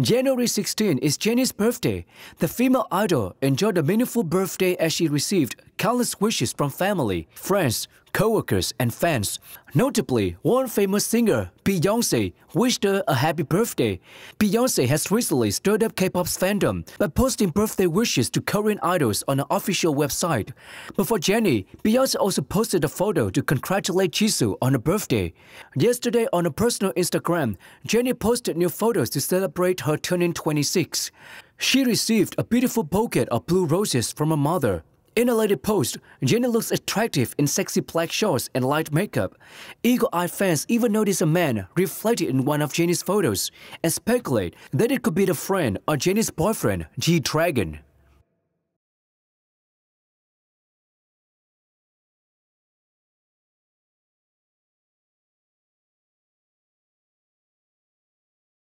January 16 is Jenny's birthday. The female idol enjoyed a meaningful birthday as she received countless wishes from family, friends, co-workers and fans. Notably, one famous singer, Beyonce, wished her a happy birthday. Beyonce has recently stirred up K-pop's fandom by posting birthday wishes to Korean idols on her official website. But for Jenny, Beyonce also posted a photo to congratulate Jisoo on her birthday. Yesterday on her personal Instagram, Jenny posted new photos to celebrate her turning 26. She received a beautiful bouquet of blue roses from her mother. In a later post, Jenny looks attractive in sexy black shorts and light makeup. Eagle-eyed fans even notice a man reflected in one of Jenny's photos and speculate that it could be the friend or Jenny's boyfriend, G-Dragon.